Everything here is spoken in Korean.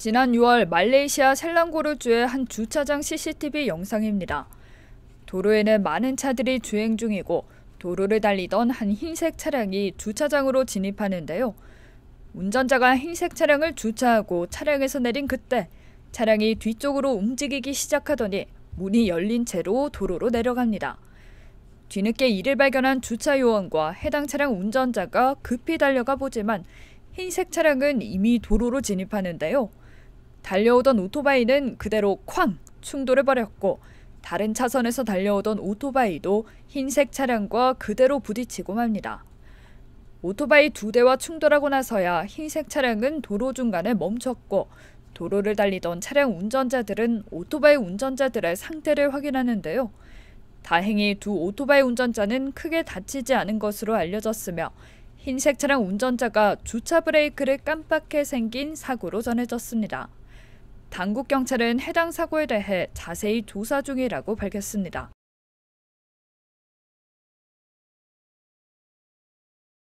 지난 6월 말레이시아 셀랑고르주의 한 주차장 CCTV 영상입니다. 도로에는 많은 차들이 주행 중이고 도로를 달리던 한 흰색 차량이 주차장으로 진입하는데요. 운전자가 흰색 차량을 주차하고 차량에서 내린 그때 차량이 뒤쪽으로 움직이기 시작하더니 문이 열린 채로 도로로 내려갑니다. 뒤늦게 이를 발견한 주차 요원과 해당 차량 운전자가 급히 달려가 보지만 흰색 차량은 이미 도로로 진입하는데요. 달려오던 오토바이는 그대로 쾅 충돌해 버렸고 다른 차선에서 달려오던 오토바이도 흰색 차량과 그대로 부딪히고 맙니다. 오토바이 두 대와 충돌하고 나서야 흰색 차량은 도로 중간에 멈췄고 도로를 달리던 차량 운전자들은 오토바이 운전자들의 상태를 확인하는데요. 다행히 두 오토바이 운전자는 크게 다치지 않은 것으로 알려졌으며 흰색 차량 운전자가 주차 브레이크를 깜빡해 생긴 사고로 전해졌습니다. 당국 경찰은 해당 사고에 대해 자세히 조사 중이라고 밝혔습니다.